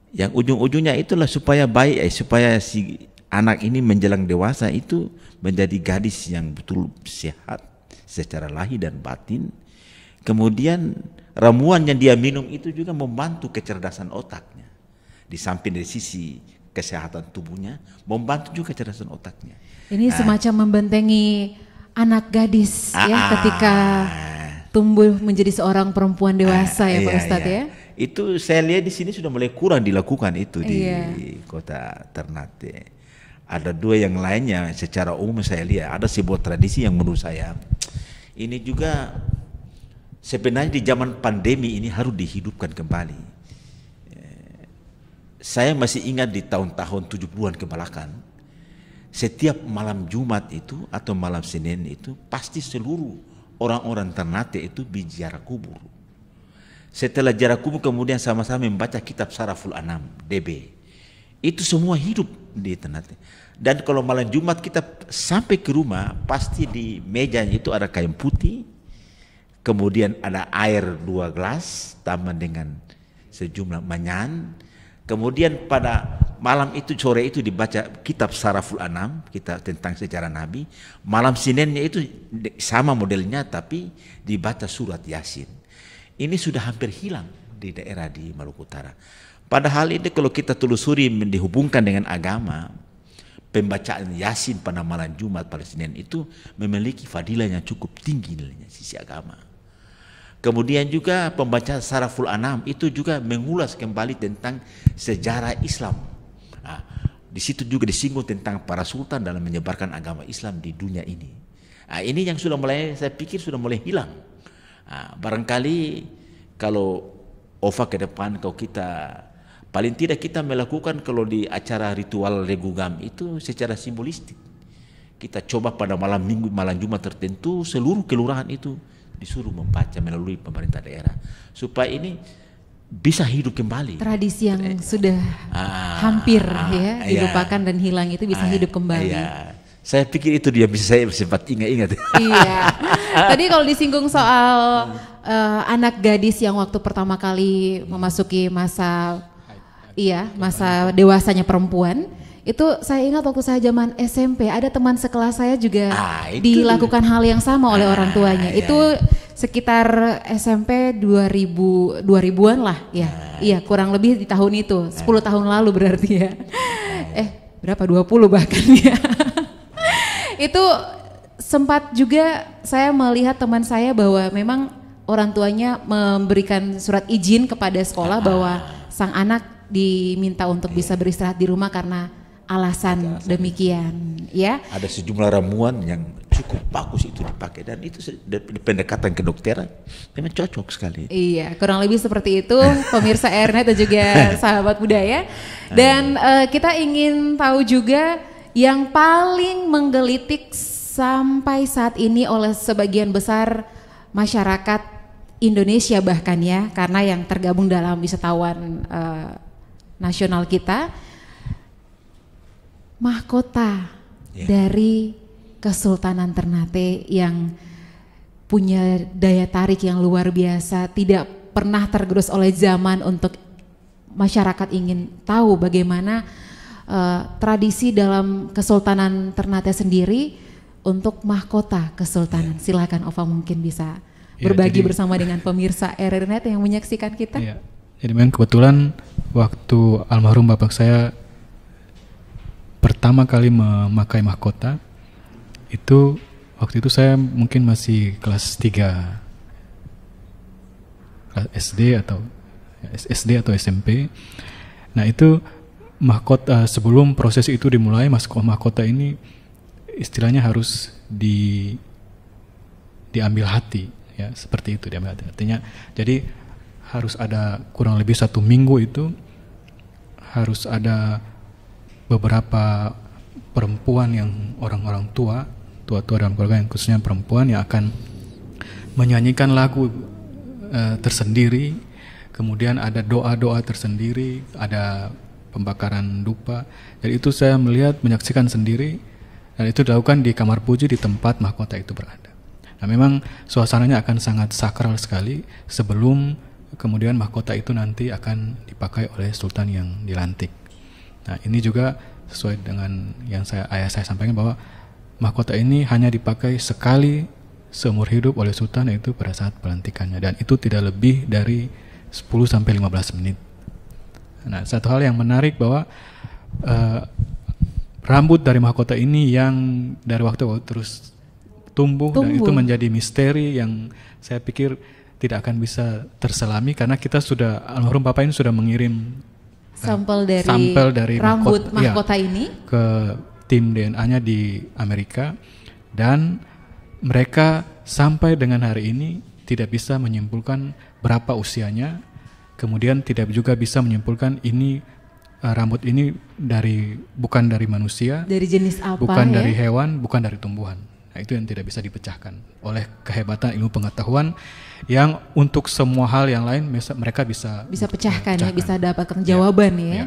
Yang ujung-ujungnya itulah supaya baik, eh, supaya si anak ini menjelang dewasa itu menjadi gadis yang betul sehat secara lahir dan batin. Kemudian ramuan yang dia minum itu juga membantu kecerdasan otaknya. Di samping dari sisi kesehatan tubuhnya, membantu juga kecerdasan otaknya. Ini ah. semacam membentengi anak gadis ya, ah, ya ketika tumbuh menjadi seorang perempuan ah, dewasa ah, ya Pak iya, Ustadz iya. ya. Itu saya lihat di sini sudah mulai kurang dilakukan itu iya. di kota Ternate. Ada dua yang lainnya secara umum saya lihat ada sebuah tradisi yang menurut saya ini juga sebenarnya di zaman pandemi ini harus dihidupkan kembali. Eh, saya masih ingat di tahun-tahun 70-an kebelakang setiap malam Jumat itu atau malam Senin itu pasti seluruh orang-orang Ternate itu bicara kubur. Setelah jarak kubur kemudian sama-sama membaca kitab Saraful Anam DB. Itu semua hidup di Ternate. Dan kalau malam Jumat kita sampai ke rumah pasti di mejanya itu ada kain putih, kemudian ada air dua gelas tambah dengan sejumlah manyan, Kemudian pada malam itu sore itu dibaca kitab Saraful Anam, kita tentang sejarah Nabi. Malam Seninnya itu sama modelnya tapi dibaca surat Yasin. Ini sudah hampir hilang di daerah di Maluku Utara. Padahal ini kalau kita telusuri dihubungkan dengan agama, pembacaan Yasin pada malam Jumat pada Senin itu memiliki fadilah yang cukup tinggi nilainya sisi agama. Kemudian juga pembaca Saraful Anam itu juga mengulas kembali tentang sejarah Islam. Nah, di situ juga disinggung tentang para sultan dalam menyebarkan agama Islam di dunia ini. Nah, ini yang sudah mulai saya pikir sudah mulai hilang. Nah, barangkali kalau OVA ke depan kalau kita paling tidak kita melakukan kalau di acara ritual regugam itu secara simbolistik. Kita coba pada malam minggu, malam Jumat tertentu seluruh kelurahan itu disuruh membaca melalui pemerintah daerah supaya ini bisa hidup kembali. Tradisi yang eh, sudah ah, hampir ah, ya iya. dilupakan iya, dan hilang itu bisa ah, hidup kembali. Iya. Saya pikir itu dia bisa saya sempat ingat-ingat. iya. Tadi kalau disinggung soal uh, anak gadis yang waktu pertama kali memasuki masa iya, masa dewasanya perempuan itu saya ingat waktu saya zaman SMP ada teman sekelas saya juga ah, itu. dilakukan hal yang sama oleh ah, orang tuanya. Iya, itu iya. sekitar SMP 2000 2000-an lah ya. Ah, iya. iya, kurang lebih di tahun itu, 10 ah. tahun lalu berarti ya. Ah, eh, berapa 20 bahkan ya. itu sempat juga saya melihat teman saya bahwa memang orang tuanya memberikan surat izin kepada sekolah ah. bahwa sang anak diminta untuk bisa beristirahat di rumah karena alasan iya, demikian ya. Ada sejumlah ramuan yang cukup bagus itu dipakai dan itu pendekatan kedokteran memang cocok sekali. Iya, kurang lebih seperti itu pemirsa Ernet dan juga sahabat budaya. Nah. Dan uh, kita ingin tahu juga yang paling menggelitik sampai saat ini oleh sebagian besar masyarakat Indonesia bahkan ya karena yang tergabung dalam wisatawan uh, nasional kita mahkota yeah. dari Kesultanan Ternate yang punya daya tarik yang luar biasa, tidak pernah tergerus oleh zaman untuk masyarakat ingin tahu bagaimana uh, tradisi dalam Kesultanan Ternate sendiri untuk mahkota Kesultanan. Yeah. Silakan Ova mungkin bisa yeah, berbagi jadi, bersama dengan pemirsa RRNet yang menyaksikan kita. Yeah. Jadi memang kebetulan waktu almarhum bapak saya pertama kali memakai mahkota itu waktu itu saya mungkin masih kelas 3 SD atau SD atau SMP. Nah, itu mahkota sebelum proses itu dimulai mahkota, mahkota ini istilahnya harus di diambil hati ya seperti itu diambil hati artinya jadi harus ada kurang lebih satu minggu itu harus ada beberapa perempuan yang orang-orang tua, tua-tua dalam keluarga yang khususnya perempuan yang akan menyanyikan lagu e, tersendiri, kemudian ada doa-doa tersendiri, ada pembakaran dupa. Jadi itu saya melihat menyaksikan sendiri dan itu dilakukan di kamar puji di tempat mahkota itu berada. Nah, memang suasananya akan sangat sakral sekali sebelum kemudian mahkota itu nanti akan dipakai oleh sultan yang dilantik. Nah, ini juga sesuai dengan yang saya ayah saya sampaikan bahwa mahkota ini hanya dipakai sekali seumur hidup oleh sultan yaitu pada saat pelantikannya dan itu tidak lebih dari 10 sampai 15 menit. Nah, satu hal yang menarik bahwa uh, rambut dari mahkota ini yang dari waktu waktu terus tumbuh, tumbuh dan itu menjadi misteri yang saya pikir tidak akan bisa terselami karena kita sudah almarhum bapak ini sudah mengirim sampel dari, sampel dari rambut mahkota, mahkota ya, ini ke tim DNA-nya di Amerika dan mereka sampai dengan hari ini tidak bisa menyimpulkan berapa usianya, kemudian tidak juga bisa menyimpulkan ini eh, rambut ini dari bukan dari manusia, dari jenis apa, bukan ya? dari hewan, bukan dari tumbuhan. Nah, itu yang tidak bisa dipecahkan oleh kehebatan ilmu pengetahuan yang untuk semua hal yang lain mereka bisa bisa pecahkan, ya, pecahkan. ya, bisa dapatkan ya. jawaban ya. ya. ya.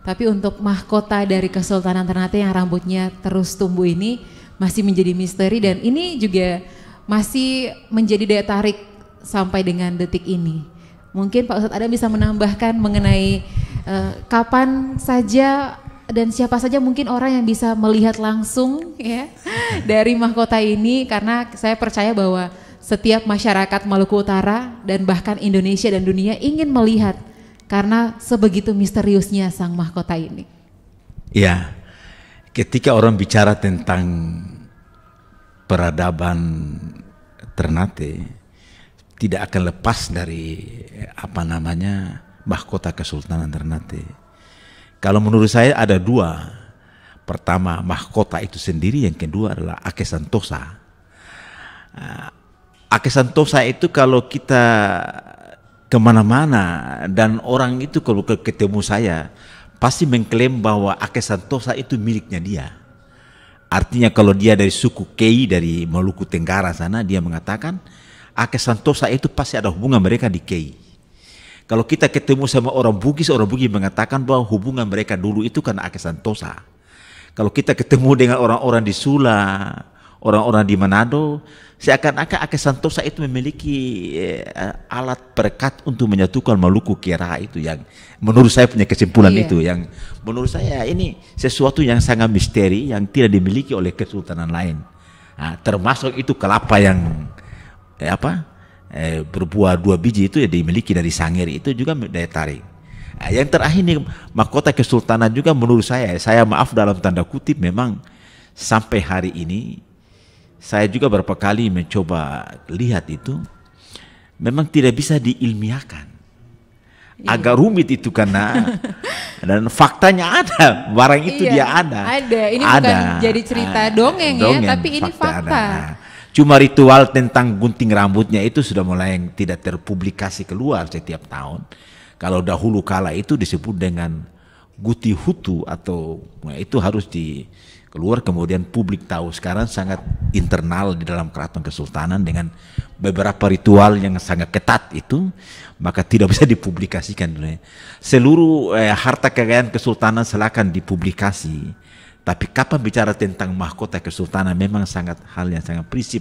Tapi untuk mahkota dari Kesultanan Ternate yang rambutnya terus tumbuh ini masih menjadi misteri dan ini juga masih menjadi daya tarik sampai dengan detik ini. Mungkin Pak Ustadz ada bisa menambahkan mengenai uh, kapan saja dan siapa saja mungkin orang yang bisa melihat langsung ya dari mahkota ini karena saya percaya bahwa setiap masyarakat Maluku Utara dan bahkan Indonesia dan dunia ingin melihat karena sebegitu misteriusnya sang mahkota ini. Ya, ketika orang bicara tentang peradaban Ternate tidak akan lepas dari eh, apa namanya mahkota Kesultanan Ternate kalau menurut saya ada dua. Pertama, mahkota itu sendiri. Yang kedua adalah Ake Santosa. Ah, Ake Santosa itu kalau kita kemana-mana dan orang itu kalau ketemu saya pasti mengklaim bahwa Ake Santosa itu miliknya dia. Artinya kalau dia dari suku Kei dari Maluku Tenggara sana dia mengatakan Ake Santosa itu pasti ada hubungan mereka di Kei. Kalau kita ketemu sama orang Bugis, orang Bugis mengatakan bahwa hubungan mereka dulu itu karena Ake Santosa. Kalau kita ketemu dengan orang-orang di Sula, orang-orang di Manado, seakan-akan Ake Santosa itu memiliki eh, alat perekat untuk menyatukan Maluku Kira itu yang menurut saya punya kesimpulan iya. itu yang menurut saya ini sesuatu yang sangat misteri yang tidak dimiliki oleh kesultanan lain. Nah, termasuk itu kelapa yang eh, apa eh, berbuah dua biji itu ya dimiliki dari sangir itu juga daya tarik. Eh, yang terakhir ini mahkota kesultanan juga menurut saya, saya maaf dalam tanda kutip memang sampai hari ini saya juga berapa kali mencoba lihat itu memang tidak bisa diilmiahkan. Iya. Agak rumit itu karena dan faktanya ada barang itu iya, dia ada. Ada. Ini ada. bukan jadi cerita dongeng, ah, dongeng ya, tapi ini fakta. fakta. Ada. Nah, Cuma ritual tentang gunting rambutnya itu sudah mulai yang tidak terpublikasi keluar setiap tahun. Kalau dahulu kala itu disebut dengan guti hutu atau nah, itu harus di keluar kemudian publik tahu sekarang sangat internal di dalam keraton kesultanan dengan beberapa ritual yang sangat ketat itu maka tidak bisa dipublikasikan seluruh eh, harta kekayaan kesultanan silakan dipublikasi tapi kapan bicara tentang mahkota kesultanan memang sangat hal yang sangat prinsip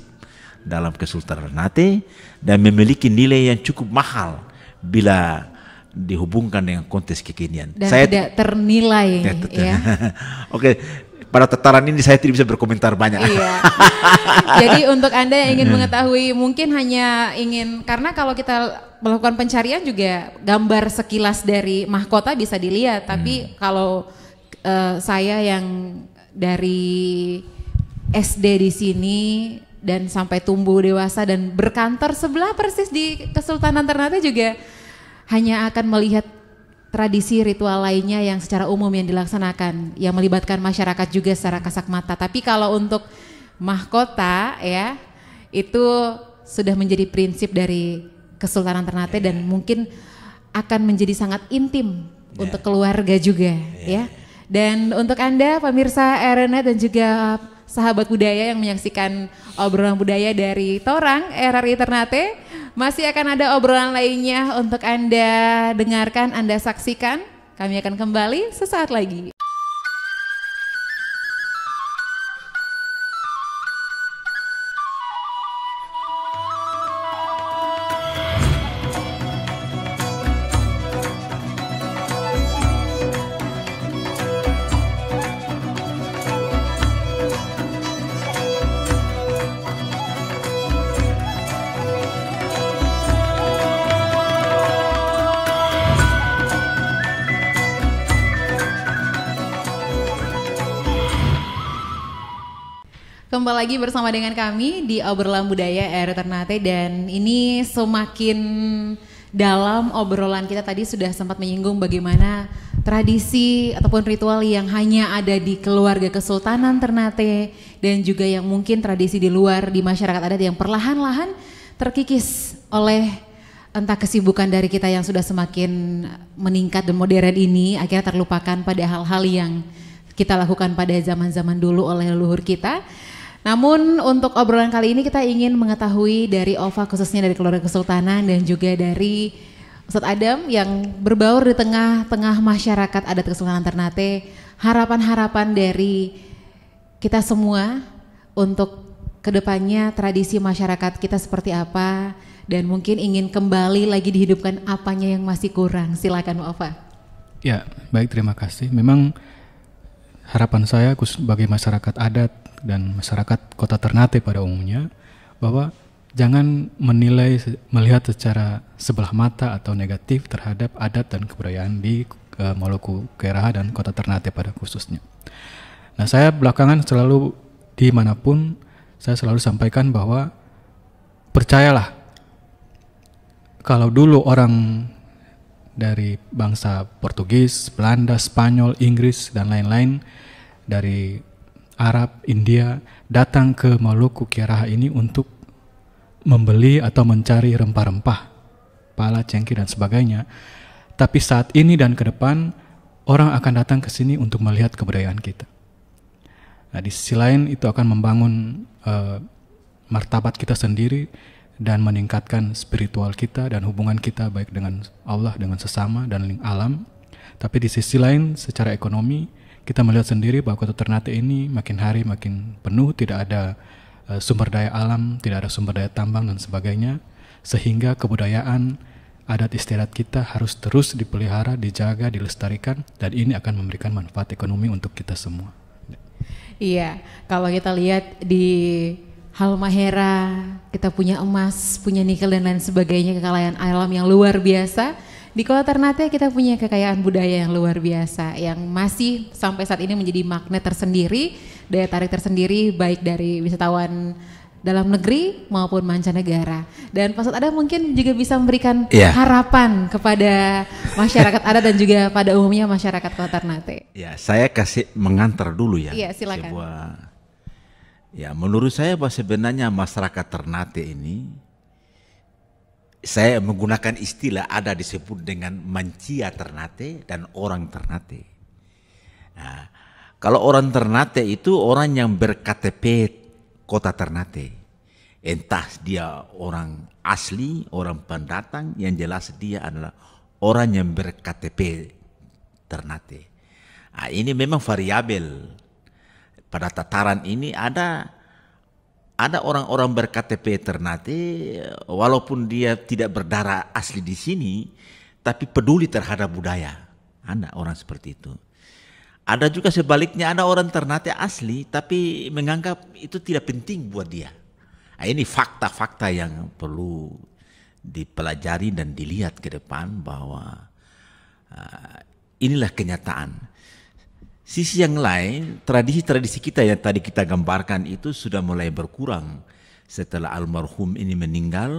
dalam Kesultanan Ternate dan memiliki nilai yang cukup mahal bila dihubungkan dengan konteks kekinian. Dan saya tidak ternilai. Ya, ya. Oke, pada tataran ini saya tidak bisa berkomentar banyak. Iya. Jadi untuk Anda yang ingin hmm. mengetahui mungkin hanya ingin karena kalau kita melakukan pencarian juga gambar sekilas dari mahkota bisa dilihat, tapi hmm. kalau uh, saya yang dari SD di sini dan sampai tumbuh dewasa dan berkantor sebelah persis di Kesultanan Ternate juga hanya akan melihat tradisi ritual lainnya yang secara umum yang dilaksanakan yang melibatkan masyarakat juga secara kasak mata. Tapi kalau untuk mahkota ya itu sudah menjadi prinsip dari Kesultanan Ternate iya. dan mungkin akan menjadi sangat intim yeah. untuk keluarga juga yeah. ya. Dan untuk Anda pemirsa RNA dan juga uh, sahabat budaya yang menyaksikan obrolan budaya dari Torang RRI Ternate. Masih akan ada obrolan lainnya untuk Anda dengarkan, Anda saksikan. Kami akan kembali sesaat lagi. Jumpa lagi bersama dengan kami di obrolan budaya era Ternate dan ini semakin dalam obrolan kita tadi sudah sempat menyinggung bagaimana tradisi ataupun ritual yang hanya ada di keluarga Kesultanan Ternate dan juga yang mungkin tradisi di luar di masyarakat adat yang perlahan-lahan terkikis oleh entah kesibukan dari kita yang sudah semakin meningkat dan modern ini akhirnya terlupakan pada hal-hal yang kita lakukan pada zaman-zaman dulu oleh leluhur kita. Namun untuk obrolan kali ini kita ingin mengetahui dari OVA khususnya dari keluarga kesultanan dan juga dari Ustadz Adam yang berbaur di tengah-tengah masyarakat adat Kesultanan Ternate, harapan-harapan dari kita semua untuk kedepannya tradisi masyarakat kita seperti apa dan mungkin ingin kembali lagi dihidupkan apanya yang masih kurang. Silakan Ova. Ya, baik terima kasih. Memang harapan saya sebagai masyarakat adat dan masyarakat kota Ternate pada umumnya bahwa jangan menilai melihat secara sebelah mata atau negatif terhadap adat dan kebudayaan di uh, Maluku Keraha dan kota Ternate pada khususnya. Nah saya belakangan selalu dimanapun saya selalu sampaikan bahwa percayalah kalau dulu orang dari bangsa Portugis, Belanda, Spanyol, Inggris dan lain-lain dari Arab, India datang ke Maluku Kiaraha ini untuk membeli atau mencari rempah-rempah, pala, cengkih dan sebagainya. Tapi saat ini dan ke depan orang akan datang ke sini untuk melihat kebudayaan kita. Nah, di sisi lain itu akan membangun uh, martabat kita sendiri dan meningkatkan spiritual kita dan hubungan kita baik dengan Allah, dengan sesama dan link alam. Tapi di sisi lain secara ekonomi kita melihat sendiri bahwa Kota Ternate ini makin hari makin penuh, tidak ada uh, sumber daya alam, tidak ada sumber daya tambang dan sebagainya sehingga kebudayaan adat istirahat kita harus terus dipelihara, dijaga, dilestarikan dan ini akan memberikan manfaat ekonomi untuk kita semua. Iya, kalau kita lihat di Halmahera, kita punya emas, punya nikel dan lain sebagainya kekayaan alam yang luar biasa. Di Kota Ternate kita punya kekayaan budaya yang luar biasa yang masih sampai saat ini menjadi magnet tersendiri, daya tarik tersendiri baik dari wisatawan dalam negeri maupun mancanegara. Dan Pak ada mungkin juga bisa memberikan yeah. harapan kepada masyarakat adat dan juga pada umumnya masyarakat Kota Ternate. Ya, saya kasih mengantar dulu ya. Iya, silakan. Sebuah Ya, menurut saya bahwa sebenarnya masyarakat Ternate ini saya menggunakan istilah ada disebut dengan mancia Ternate dan orang Ternate. Nah, kalau orang Ternate itu orang yang berKTP kota Ternate. Entah dia orang asli, orang pendatang, yang jelas dia adalah orang yang berKTP Ternate. Nah, ini memang variabel pada tataran ini ada ada orang-orang berKTP Ternate walaupun dia tidak berdarah asli di sini tapi peduli terhadap budaya. Ada orang seperti itu. Ada juga sebaliknya ada orang Ternate asli tapi menganggap itu tidak penting buat dia. Nah, ini fakta-fakta yang perlu dipelajari dan dilihat ke depan bahwa uh, inilah kenyataan. Sisi yang lain, tradisi-tradisi kita yang tadi kita gambarkan itu sudah mulai berkurang. Setelah almarhum ini meninggal,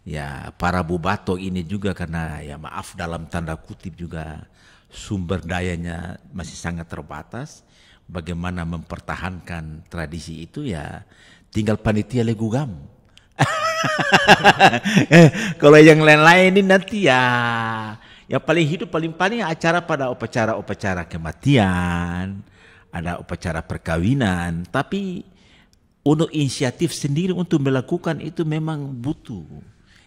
ya para bubato ini juga karena ya maaf dalam tanda kutip juga sumber dayanya masih sangat terbatas. Bagaimana mempertahankan tradisi itu ya tinggal panitia legugam. Eh, kalau yang lain-lain ini nanti ya yang paling hidup paling-paling acara pada upacara-upacara kematian, ada upacara perkawinan, tapi untuk inisiatif sendiri untuk melakukan itu memang butuh.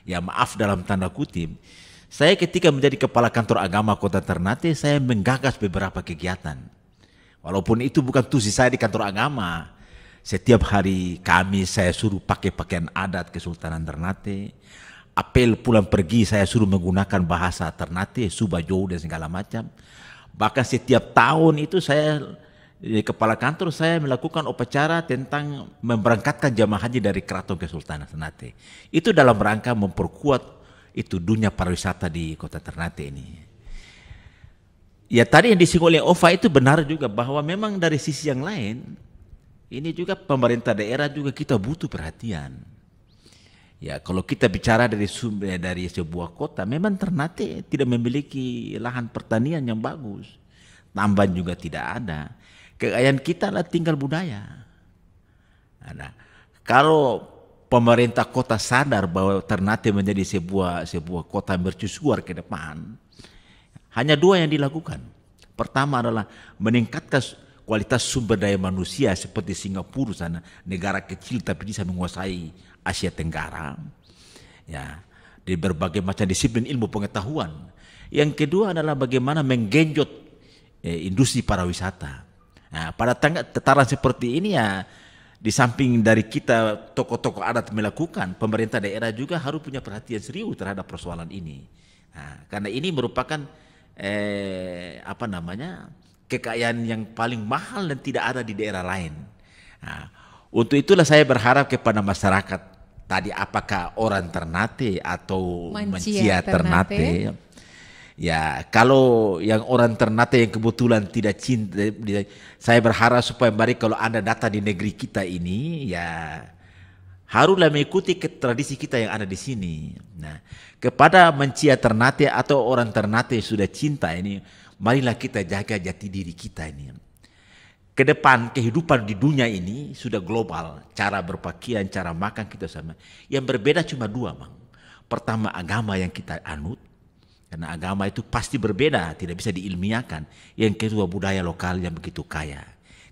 Ya maaf dalam tanda kutip, saya ketika menjadi kepala kantor agama kota Ternate, saya menggagas beberapa kegiatan. Walaupun itu bukan tusi saya di kantor agama, setiap hari kami saya suruh pakai pakaian adat Kesultanan Ternate apel pulang pergi saya suruh menggunakan bahasa Ternate, Suba Jauh dan segala macam. Bahkan setiap tahun itu saya di kepala kantor saya melakukan upacara tentang memberangkatkan jamaah haji dari keraton Kesultanan Ternate. Itu dalam rangka memperkuat itu dunia pariwisata di kota Ternate ini. Ya tadi yang disinggung oleh Ova itu benar juga bahwa memang dari sisi yang lain ini juga pemerintah daerah juga kita butuh perhatian Ya, kalau kita bicara dari sumber dari sebuah kota, memang Ternate tidak memiliki lahan pertanian yang bagus. Tambahan juga tidak ada. Kekayaan kita adalah tinggal budaya. Ada. kalau pemerintah kota sadar bahwa Ternate menjadi sebuah sebuah kota mercusuar ke depan, hanya dua yang dilakukan. Pertama adalah meningkatkan kualitas sumber daya manusia seperti Singapura sana negara kecil tapi bisa menguasai Asia Tenggara. Ya, di berbagai macam disiplin ilmu pengetahuan. Yang kedua adalah bagaimana menggenjot eh, industri pariwisata. Nah, pada tangga tataran seperti ini ya di samping dari kita tokoh-tokoh adat melakukan, pemerintah daerah juga harus punya perhatian serius terhadap persoalan ini. Nah, karena ini merupakan eh, apa namanya kekayaan yang paling mahal dan tidak ada di daerah lain. Nah, untuk itulah saya berharap kepada masyarakat tadi apakah orang Ternate atau mencia mencia Ternate. Ternate ya kalau yang orang Ternate yang kebetulan tidak cinta saya berharap supaya mari kalau anda datang di negeri kita ini ya haruslah mengikuti ke tradisi kita yang ada di sini nah kepada mencia Ternate atau orang Ternate yang sudah cinta ini marilah kita jaga jati diri kita ini ke depan kehidupan di dunia ini sudah global. Cara berpakaian, cara makan kita sama. Yang berbeda cuma dua, Bang. Pertama agama yang kita anut. Karena agama itu pasti berbeda, tidak bisa diilmiahkan. Yang kedua budaya lokal yang begitu kaya.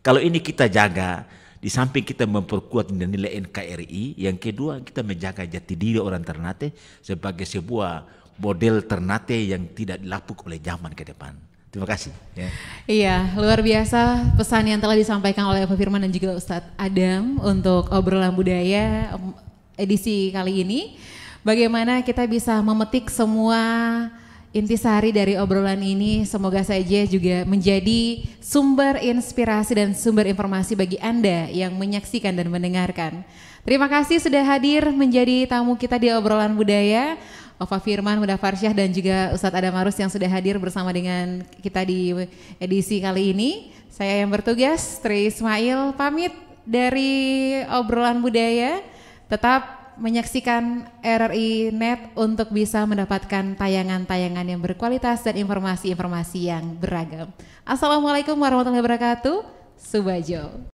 Kalau ini kita jaga, di samping kita memperkuat nilai NKRI, yang kedua kita menjaga jati diri orang Ternate sebagai sebuah model Ternate yang tidak dilapuk oleh zaman ke depan. Terima kasih. Yeah. Iya, luar biasa pesan yang telah disampaikan oleh Pak Firman dan juga Ustadz Adam untuk obrolan budaya edisi kali ini. Bagaimana kita bisa memetik semua intisari dari obrolan ini semoga saja juga menjadi sumber inspirasi dan sumber informasi bagi Anda yang menyaksikan dan mendengarkan. Terima kasih sudah hadir menjadi tamu kita di obrolan budaya. Ova Firman, Muda Farsyah dan juga Ustadz Adam Arus yang sudah hadir bersama dengan kita di edisi kali ini. Saya yang bertugas, Tri Ismail pamit dari obrolan budaya. Tetap menyaksikan RRI Net untuk bisa mendapatkan tayangan-tayangan yang berkualitas dan informasi-informasi yang beragam. Assalamualaikum warahmatullahi wabarakatuh. Subajo.